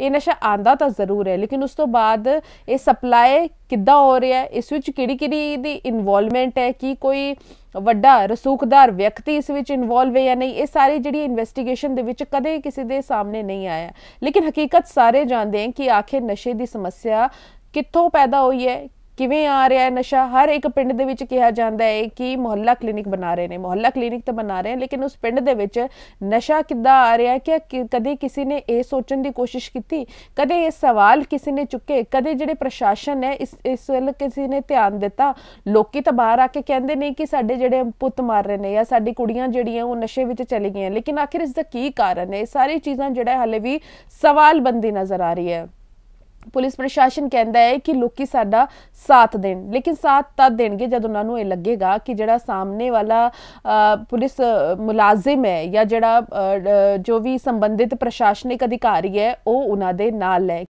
ਇਹ ਨਸ਼ਾ ਆਂਦਾ ਤਾਂ ਜ਼ਰੂਰ ਹੈ ਲੇਕਿਨ ਉਸ ਤੋਂ ਬਾਅਦ ਇਹ ਸਪਲਾਈ ਕਿੱਦਾਂ ਹੋ ਰਿਹਾ ਹੈ ਇਸ ਵਿੱਚ ਕਿਹੜੀ ਕਿਹੜੀ ਦੀ ਇਨਵੋਲਵਮੈਂਟ ਹੈ ਕਿ ਕੋਈ ਵੱਡਾ ਰਸੂਖਦਾਰ ਵਿਅਕਤੀ ਇਸ ਵਿੱਚ ਇਨਵੋਲਵ ਹੈ ਜਾਂ ਨਹੀਂ ਇਹ ਸਾਰੀ ਜਿਹੜੀ ਇਨਵੈਸਟੀਗੇਸ਼ਨ ਦੇ ਵਿੱਚ ਕਦੇ ਕਿਸੇ ਦੇ ਸਾਹਮਣੇ ਨਹੀਂ ਆਇਆ ਲੇਕਿਨ ਹਕੀਕਤ ਸਾਰੇ ਜਾਣਦੇ ਹਨ ਕਿ ਆਖੇ ਨਸ਼ੇ ਦੀ ਸਮੱਸਿਆ ਕਿੱਥੋਂ ਪੈਦਾ ਹੋਈ ਹੈ ਕਿਵੇਂ ਆ ਰਿਹਾ ਹੈ ਨਸ਼ਾ ਹਰ ਇੱਕ ਪਿੰਡ ਦੇ ਵਿੱਚ ਕਿਹਾ ਜਾਂਦਾ ਹੈ ਕਿ ਮੁਹੱਲਾ ਕਲੀਨਿਕ ਬਣਾ ਰਹੇ ਨੇ ਮੁਹੱਲਾ ਕਲੀਨਿਕ ਤਾਂ ਬਣਾ ਰਹੇ ਨੇ ਲੇਕਿਨ ਉਸ ਪਿੰਡ ਦੇ ਵਿੱਚ ਨਸ਼ਾ ਕਿੱਦਾਂ ਆ ਰਿਹਾ ਹੈ ਕਿ ਕਦੇ ਕਿਸੇ ਨੇ ਇਹ ਸੋਚਣ ਦੀ ਕੋਸ਼ਿਸ਼ ਕੀਤੀ ਕਦੇ ਇਹ ਸਵਾਲ ਕਿਸੇ ਨੇ ਚੁੱਕੇ ਕਦੇ ਜਿਹੜੇ ਪ੍ਰਸ਼ਾਸਨ ਹੈ ਇਸ ਇਸ ਵੱਲ ਕਿਸੇ ਨੇ ਧਿਆਨ ਦਿੱਤਾ ਲੋਕੀ ਤਾਂ ਬਾਹਰ ਆ ਕੇ ਕਹਿੰਦੇ ਨੇ ਕਿ ਸਾਡੇ ਜਿਹੜੇ ਪੁੱਤ ਮਾਰ ਰਹੇ ਨੇ ਜਾਂ ਸਾਡੀ ਕੁੜੀਆਂ ਜਿਹੜੀਆਂ ਉਹ ਨਸ਼ੇ ਵਿੱਚ ਚਲੀ ਗਈਆਂ ਲੇਕਿਨ ਆਖਿਰ ਇਸ ਦਾ ਕੀ ਕਾਰਨ ਹੈ ਇਹ ਸਾਰੀ ਚੀਜ਼ਾਂ ਜਿਹੜਾ ਹਲੇ ਵੀ ਸਵਾਲ ਬੰਦੀ ਨਜ਼ਰ ਆ ਰਹੀ ਹੈ ਪੁਲਿਸ ਪ੍ਰਸ਼ਾਸਨ ਕਹਿੰਦਾ ਹੈ ਕਿ ਲੋਕੀ ਸਾਡਾ ਸਾਥ ਦੇਣ ਲੇਕਿਨ ਸਾਥ ਤਦ ਦੇਣਗੇ ਜਦ ਉਹਨਾਂ ਨੂੰ ਇਹ ਲੱਗੇਗਾ ਕਿ ਜਿਹੜਾ ਸਾਹਮਣੇ ਵਾਲਾ ਪੁਲਿਸ ਮੁਲਾਜ਼ਮ ਹੈ ਜਾਂ ਜਿਹੜਾ ਜੋ ਵੀ ਸੰਬੰਧਿਤ ਪ੍ਰਸ਼ਾਸਨਿਕ ਅਧਿਕਾਰੀ ਹੈ ਉਹ ਉਹਨਾਂ ਦੇ ਨਾਲ ਹੈ